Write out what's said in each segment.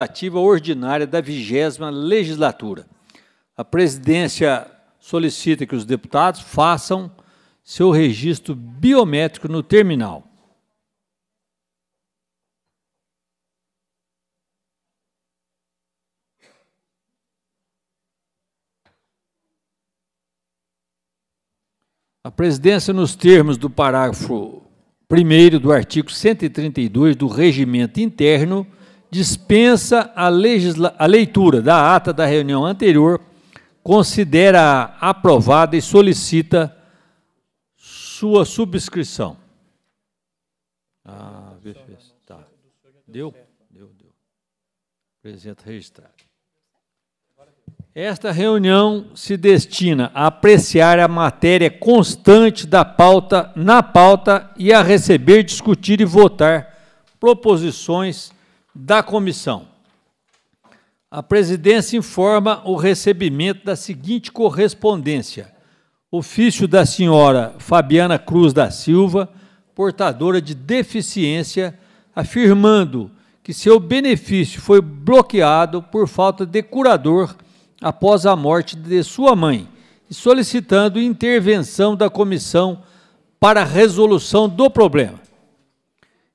legislativa ordinária da vigésima legislatura. A presidência solicita que os deputados façam seu registro biométrico no terminal. A presidência, nos termos do parágrafo 1 do artigo 132 do Regimento Interno, dispensa a, a leitura da ata da reunião anterior, considera aprovada e solicita sua subscrição. Ah, Tá. Deu? Deu, deu. Presente registrado. Esta reunião se destina a apreciar a matéria constante da pauta na pauta e a receber, discutir e votar proposições da comissão. A presidência informa o recebimento da seguinte correspondência: ofício da senhora Fabiana Cruz da Silva, portadora de deficiência, afirmando que seu benefício foi bloqueado por falta de curador após a morte de sua mãe e solicitando intervenção da comissão para resolução do problema.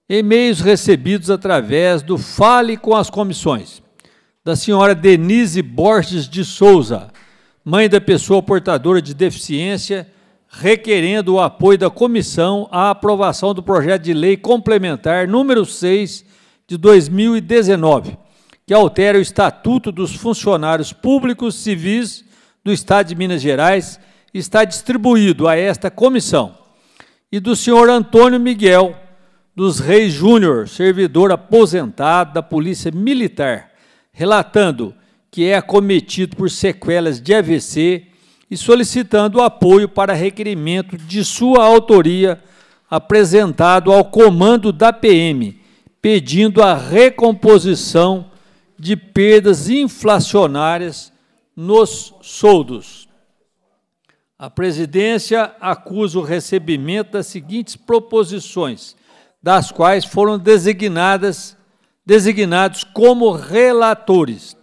E-mails recebidos através do Fale com as Comissões, da senhora Denise Borges de Souza, mãe da pessoa portadora de deficiência, requerendo o apoio da comissão à aprovação do projeto de lei complementar número 6 de 2019, que altera o Estatuto dos Funcionários Públicos Civis do Estado de Minas Gerais, está distribuído a esta comissão. E do senhor Antônio Miguel dos Reis Júnior, servidor aposentado da Polícia Militar, relatando que é acometido por sequelas de AVC e solicitando apoio para requerimento de sua autoria apresentado ao comando da PM, pedindo a recomposição de perdas inflacionárias nos soldos. A presidência acusa o recebimento das seguintes proposições: das quais foram designadas designados como relatores.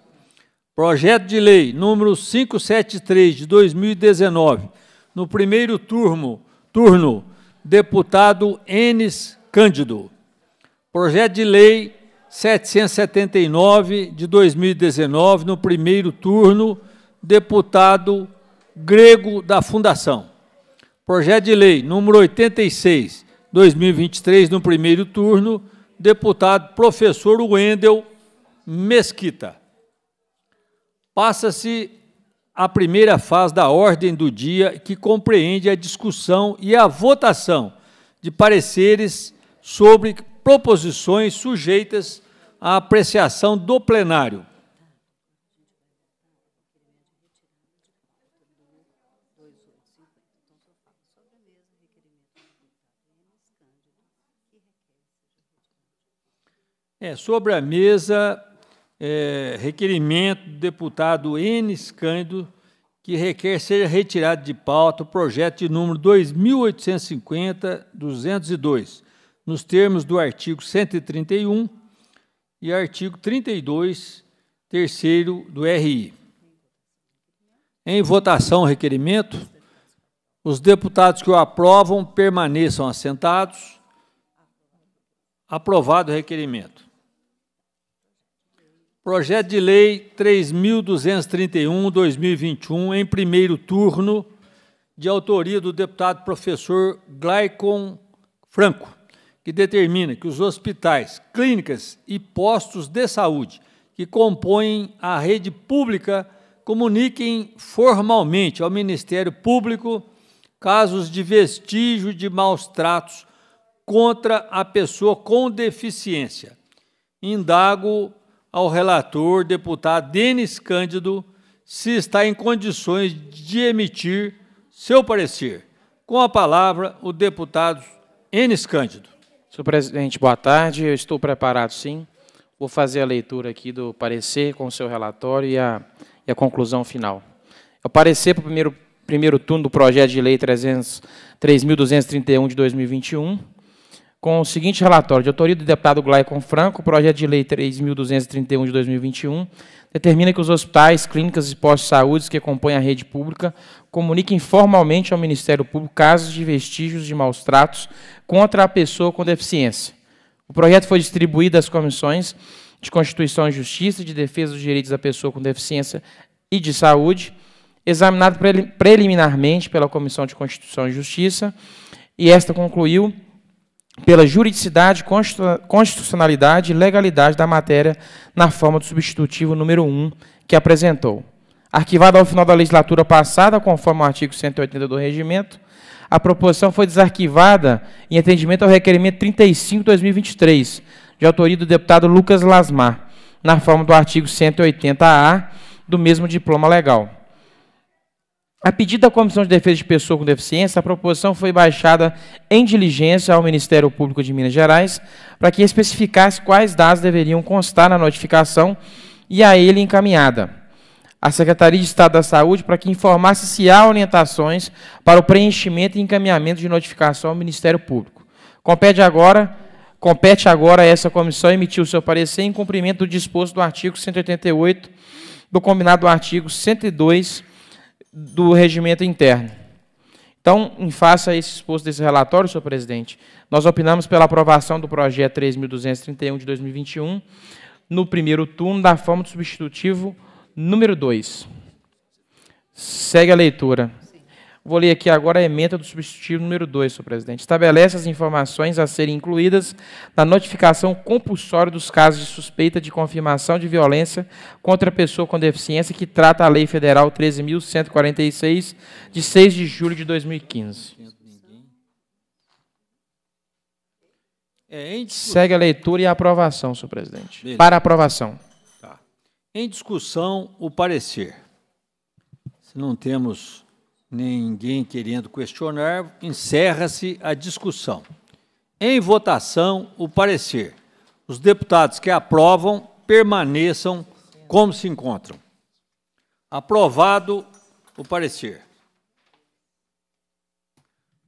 Projeto de lei número 573 de 2019, no primeiro turno, turno deputado Enes Cândido. Projeto de lei 779 de 2019, no primeiro turno, deputado Grego da Fundação. Projeto de lei número 86 2023, no primeiro turno, deputado professor Wendel Mesquita. Passa-se a primeira fase da ordem do dia, que compreende a discussão e a votação de pareceres sobre proposições sujeitas à apreciação do plenário. É, sobre a mesa, é, requerimento do deputado Enes Cândido, que requer seja retirado de pauta o projeto de número 2850-202, nos termos do artigo 131 e artigo 32, terceiro do RI. Em votação, requerimento. Os deputados que o aprovam permaneçam assentados. Aprovado o requerimento. Projeto de Lei 3.231-2021, em primeiro turno, de autoria do deputado professor Glaicon Franco, que determina que os hospitais, clínicas e postos de saúde que compõem a rede pública comuniquem formalmente ao Ministério Público casos de vestígio de maus tratos contra a pessoa com deficiência. Indago ao relator, deputado Denis Cândido, se está em condições de emitir seu parecer. Com a palavra, o deputado Enes Cândido. Senhor presidente, boa tarde. Eu estou preparado, sim. Vou fazer a leitura aqui do parecer com o seu relatório e a, e a conclusão final. É o parecer para o primeiro, primeiro turno do projeto de lei 3.231 de 2021, com o seguinte relatório, de autoria do deputado Glaicon Franco, projeto de lei 3.231 de 2021, determina que os hospitais, clínicas e postos de saúde que compõem a rede pública comuniquem formalmente ao Ministério Público casos de vestígios de maus tratos contra a pessoa com deficiência. O projeto foi distribuído às comissões de Constituição e Justiça, de Defesa dos Direitos da Pessoa com Deficiência e de Saúde, examinado preliminarmente pela Comissão de Constituição e Justiça, e esta concluiu pela juridicidade, constitucionalidade e legalidade da matéria na forma do substitutivo número 1 que apresentou. Arquivada ao final da legislatura passada, conforme o artigo 180 do regimento, a proposição foi desarquivada em atendimento ao requerimento 35/2023, de autoria do deputado Lucas Lasmar, na forma do artigo 180-A do mesmo diploma legal. A pedido da Comissão de Defesa de Pessoa com Deficiência, a proposição foi baixada em diligência ao Ministério Público de Minas Gerais para que especificasse quais dados deveriam constar na notificação e a ele encaminhada. A Secretaria de Estado da Saúde para que informasse se há orientações para o preenchimento e encaminhamento de notificação ao Ministério Público. Compete agora, compete agora a essa comissão emitir o seu parecer em cumprimento do disposto do artigo 188 do combinado do artigo 102 do regimento interno. Então, em face a esse exposto desse relatório, senhor presidente, nós opinamos pela aprovação do projeto 3.231 de 2021, no primeiro turno, da forma do substitutivo número 2. Segue a leitura. Vou ler aqui agora a emenda do substitutivo número 2, senhor presidente. Estabelece as informações a serem incluídas na notificação compulsória dos casos de suspeita de confirmação de violência contra a pessoa com deficiência que trata a Lei Federal 13.146, de 6 de julho de 2015. É, Segue a leitura e a aprovação, senhor presidente. Beleza. Para aprovação. Tá. Em discussão, o parecer. Se não temos Ninguém querendo questionar, encerra-se a discussão. Em votação, o parecer. Os deputados que aprovam permaneçam como se encontram. Aprovado o parecer.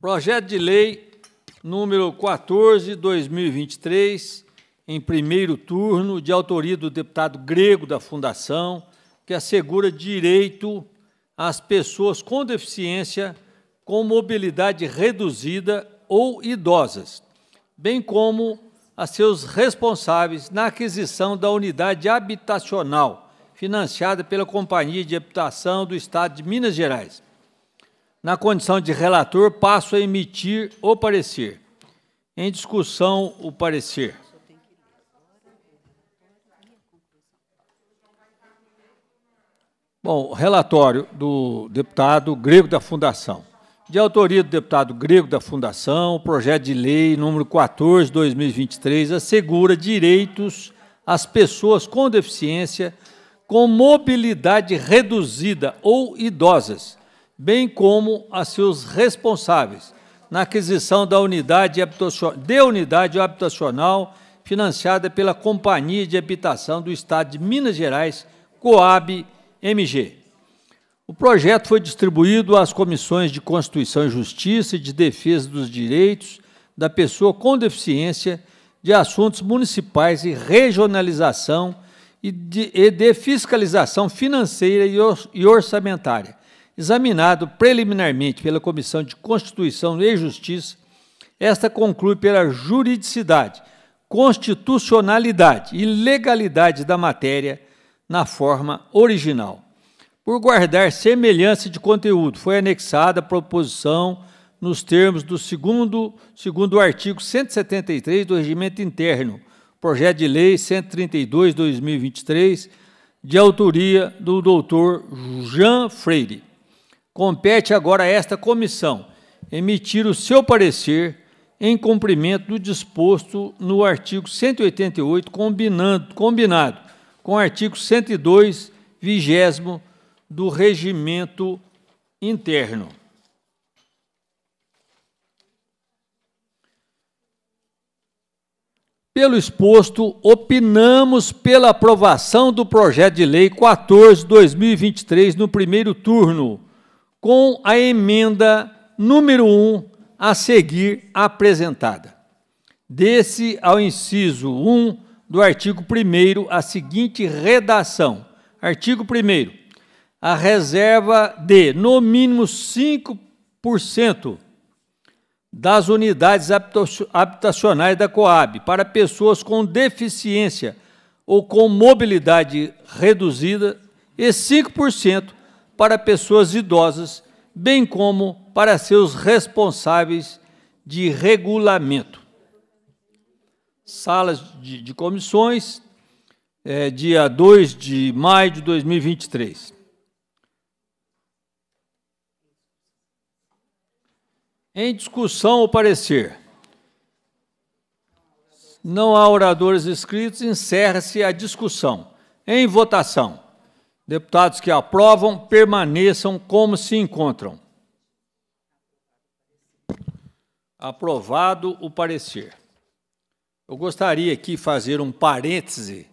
Projeto de lei número 14, 2023, em primeiro turno, de autoria do deputado grego da Fundação, que assegura direito as pessoas com deficiência, com mobilidade reduzida ou idosas, bem como a seus responsáveis na aquisição da unidade habitacional financiada pela Companhia de Habitação do Estado de Minas Gerais. Na condição de relator, passo a emitir o parecer. Em discussão, o parecer. Bom, relatório do deputado Grego da Fundação. De autoria do deputado Grego da Fundação, o projeto de lei número 14 2023 assegura direitos às pessoas com deficiência com mobilidade reduzida ou idosas, bem como a seus responsáveis na aquisição da unidade de unidade habitacional financiada pela Companhia de Habitação do Estado de Minas Gerais, Coab MG. O projeto foi distribuído às comissões de Constituição e Justiça e de Defesa dos Direitos da Pessoa com Deficiência, de Assuntos Municipais e Regionalização e de, e de Fiscalização Financeira e, or, e Orçamentária, examinado preliminarmente pela Comissão de Constituição e Justiça, esta conclui pela juridicidade, constitucionalidade e legalidade da matéria na forma original. Por guardar semelhança de conteúdo, foi anexada a proposição nos termos do segundo, segundo artigo 173 do Regimento Interno, projeto de lei 132/2023, de autoria do doutor Jean Freire. Compete agora a esta comissão emitir o seu parecer em cumprimento do disposto no artigo 188 combinado com o artigo 102, vigésimo do regimento interno. Pelo exposto, opinamos pela aprovação do projeto de lei 14/2023 no primeiro turno, com a emenda número 1 a seguir apresentada. Desse ao inciso 1 do artigo 1 a seguinte redação: Artigo 1. A reserva de, no mínimo, 5% das unidades habitacionais da Coab para pessoas com deficiência ou com mobilidade reduzida e 5% para pessoas idosas, bem como para seus responsáveis de regulamento salas de, de comissões, é, dia 2 de maio de 2023. Em discussão ou parecer, não há oradores inscritos, encerra-se a discussão. Em votação, deputados que aprovam permaneçam como se encontram. Aprovado o parecer. Eu gostaria aqui fazer um parêntese,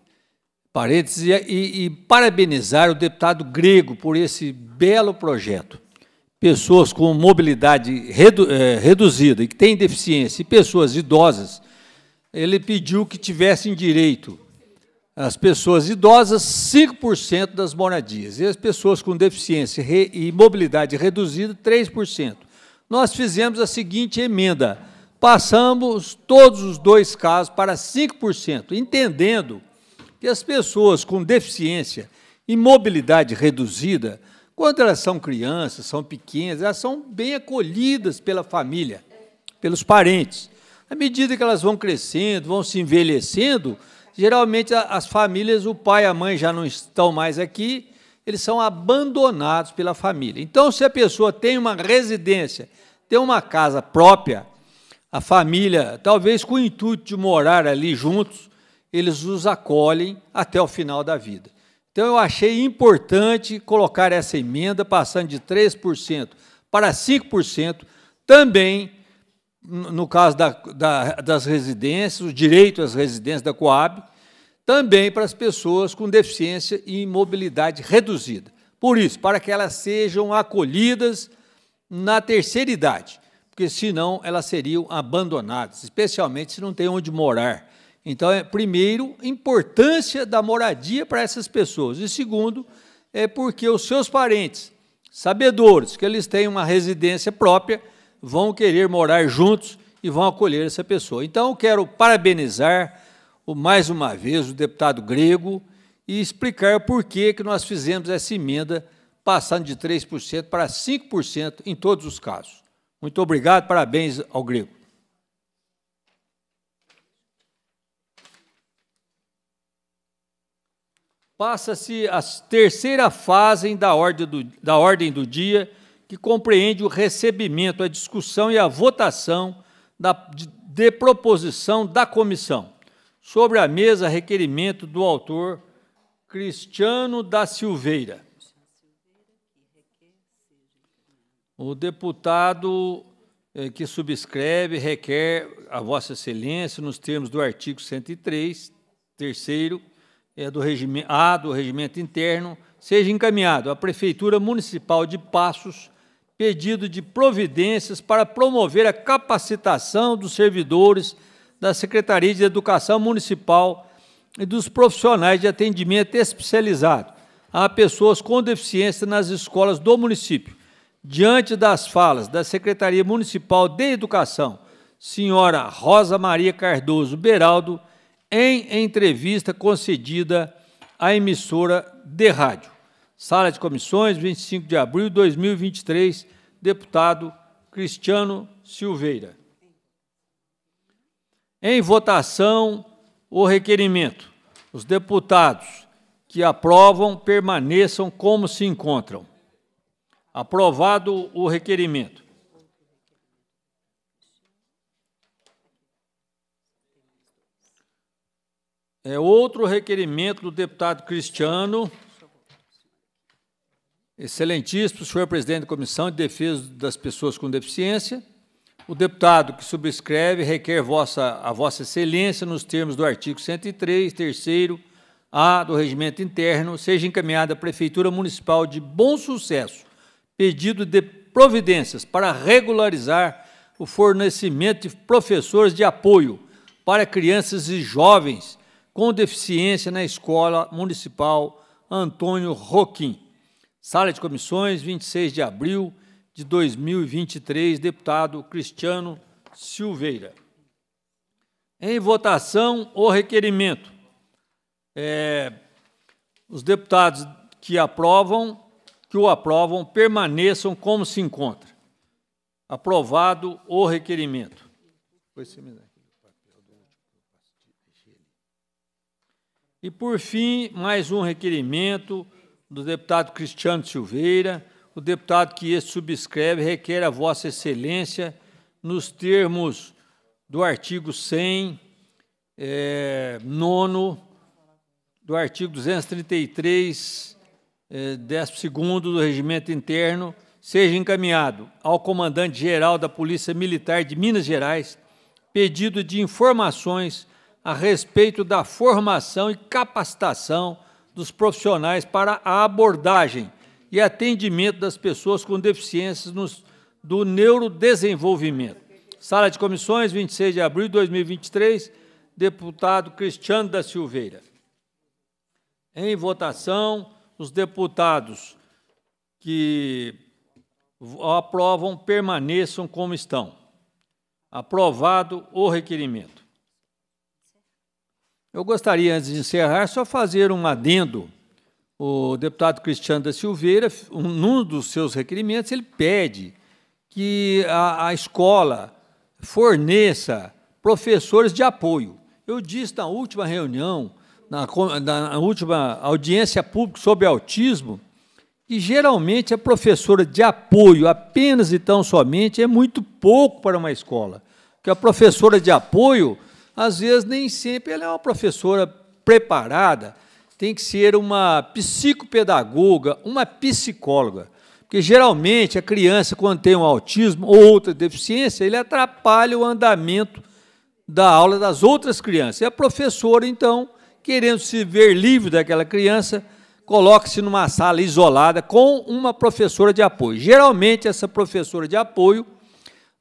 parêntese e, e parabenizar o deputado grego por esse belo projeto. Pessoas com mobilidade redu, é, reduzida e que têm deficiência e pessoas idosas, ele pediu que tivessem direito as pessoas idosas 5% das moradias e as pessoas com deficiência e mobilidade reduzida 3%. Nós fizemos a seguinte emenda: passamos todos os dois casos para 5%, entendendo que as pessoas com deficiência e mobilidade reduzida, quando elas são crianças, são pequenas, elas são bem acolhidas pela família, pelos parentes. À medida que elas vão crescendo, vão se envelhecendo, geralmente as famílias, o pai e a mãe já não estão mais aqui, eles são abandonados pela família. Então, se a pessoa tem uma residência, tem uma casa própria, a família, talvez com o intuito de morar ali juntos, eles os acolhem até o final da vida. Então eu achei importante colocar essa emenda passando de 3% para 5%, também no caso da, da, das residências, o direito às residências da Coab, também para as pessoas com deficiência e mobilidade reduzida. Por isso, para que elas sejam acolhidas na terceira idade porque senão elas seriam abandonadas, especialmente se não tem onde morar. Então, é, primeiro, importância da moradia para essas pessoas. E segundo, é porque os seus parentes, sabedores que eles têm uma residência própria, vão querer morar juntos e vão acolher essa pessoa. Então, quero parabenizar mais uma vez o deputado grego e explicar por que, que nós fizemos essa emenda passando de 3% para 5% em todos os casos. Muito obrigado, parabéns ao Grego. Passa-se a terceira fase da ordem, do, da ordem do dia, que compreende o recebimento, a discussão e a votação da, de proposição da comissão. Sobre a mesa, requerimento do autor Cristiano da Silveira. O deputado eh, que subscreve requer a Vossa Excelência, nos termos do artigo 103, terceiro, é, do regimento A do regimento interno, seja encaminhado à Prefeitura Municipal de Passos pedido de providências para promover a capacitação dos servidores da Secretaria de Educação Municipal e dos profissionais de atendimento especializado a pessoas com deficiência nas escolas do município diante das falas da Secretaria Municipal de Educação, senhora Rosa Maria Cardoso Beraldo, em entrevista concedida à emissora de rádio. Sala de Comissões, 25 de abril de 2023, deputado Cristiano Silveira. Em votação, o requerimento. Os deputados que aprovam permaneçam como se encontram. Aprovado o requerimento. É outro requerimento do deputado Cristiano. Excelentíssimo senhor presidente da Comissão de Defesa das Pessoas com Deficiência. O deputado que subscreve requer vossa, a Vossa Excelência, nos termos do artigo 103, terceiro A do Regimento Interno, seja encaminhada à Prefeitura Municipal de Bom Sucesso pedido de providências para regularizar o fornecimento de professores de apoio para crianças e jovens com deficiência na Escola Municipal Antônio Roquim. Sala de comissões, 26 de abril de 2023, deputado Cristiano Silveira. Em votação, o requerimento. É, os deputados que aprovam que o aprovam permaneçam como se encontra. Aprovado o requerimento. E, por fim, mais um requerimento do deputado Cristiano Silveira. O deputado que este subscreve requer a Vossa Excelência, nos termos do artigo 100, é, eh, nono, do artigo 233, eh, segundo do Regimento Interno seja encaminhado ao comandante-geral da Polícia Militar de Minas Gerais pedido de informações a respeito da formação e capacitação dos profissionais para a abordagem e atendimento das pessoas com deficiências nos, do neurodesenvolvimento. Sala de Comissões, 26 de abril de 2023, deputado Cristiano da Silveira. Em votação, os deputados que aprovam permaneçam como estão. Aprovado o requerimento. Eu gostaria, antes de encerrar, só fazer um adendo. O deputado Cristiano da Silveira, um, num dos seus requerimentos, ele pede que a, a escola forneça professores de apoio. Eu disse na última reunião na, na última audiência pública sobre autismo, que geralmente a professora de apoio, apenas e tão somente, é muito pouco para uma escola. Porque a professora de apoio, às vezes, nem sempre ela é uma professora preparada, tem que ser uma psicopedagoga, uma psicóloga. Porque geralmente a criança, quando tem um autismo ou outra deficiência, ele atrapalha o andamento da aula das outras crianças. E a professora, então, querendo se ver livre daquela criança, coloca-se numa sala isolada com uma professora de apoio. Geralmente, essa professora de apoio,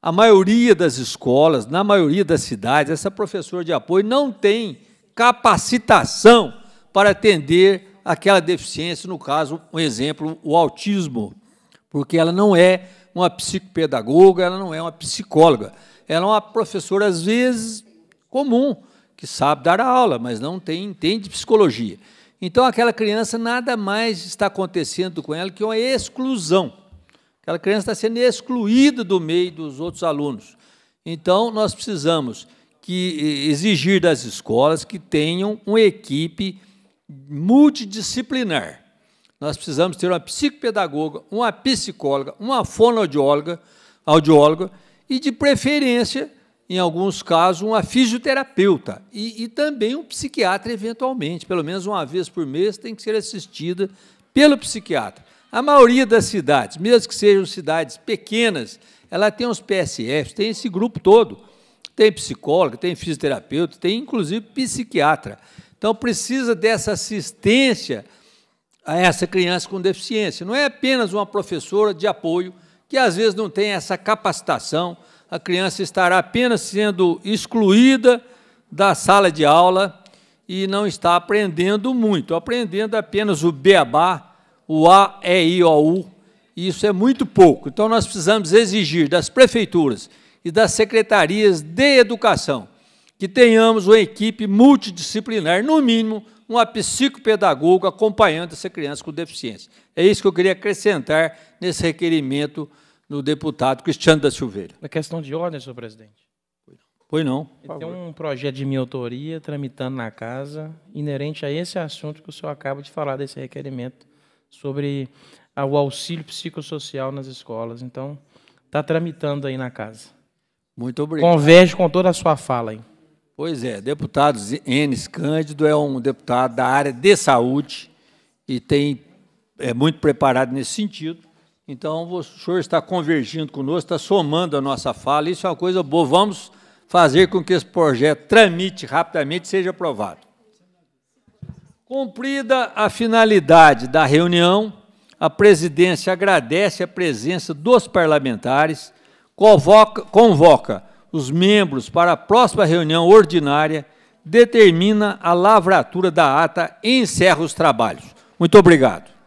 a maioria das escolas, na maioria das cidades, essa professora de apoio não tem capacitação para atender aquela deficiência, no caso, um exemplo, o autismo, porque ela não é uma psicopedagoga, ela não é uma psicóloga, ela é uma professora, às vezes, comum, que sabe dar aula, mas não tem, entende psicologia. Então, aquela criança, nada mais está acontecendo com ela que uma exclusão. Aquela criança está sendo excluída do meio dos outros alunos. Então, nós precisamos que exigir das escolas que tenham uma equipe multidisciplinar. Nós precisamos ter uma psicopedagoga, uma psicóloga, uma fonoaudióloga, audióloga, e de preferência em alguns casos, uma fisioterapeuta e, e, também um psiquiatra, eventualmente. Pelo menos uma vez por mês tem que ser assistida pelo psiquiatra. A maioria das cidades, mesmo que sejam cidades pequenas, ela tem os PSFs, tem esse grupo todo. Tem psicólogo, tem fisioterapeuta, tem inclusive psiquiatra. Então precisa dessa assistência a essa criança com deficiência. Não é apenas uma professora de apoio que às vezes não tem essa capacitação a criança estará apenas sendo excluída da sala de aula e não está aprendendo muito, aprendendo apenas o beabá, o A, E, I, O, U. E isso é muito pouco. Então, nós precisamos exigir das prefeituras e das secretarias de educação que tenhamos uma equipe multidisciplinar, no mínimo, uma psicopedagoga acompanhando essa criança com deficiência. É isso que eu queria acrescentar nesse requerimento no deputado Cristiano da Silveira. Na é questão de ordem, senhor presidente. Foi não. Tem um projeto de minha autoria tramitando na casa, inerente a esse assunto que o senhor acaba de falar, desse requerimento, sobre o auxílio psicossocial nas escolas. Então, está tramitando aí na casa. Muito obrigado. Converge com toda a sua fala aí. Pois é, deputado Enes Cândido é um deputado da área de saúde e tem, é muito preparado nesse sentido. Então, o senhor está convergindo conosco, está somando a nossa fala. Isso é uma coisa boa. Vamos fazer com que esse projeto tramite rapidamente seja aprovado. Cumprida a finalidade da reunião, a presidência agradece a presença dos parlamentares, convoca, convoca os membros para a próxima reunião ordinária, determina a lavratura da ata e encerra os trabalhos. Muito obrigado.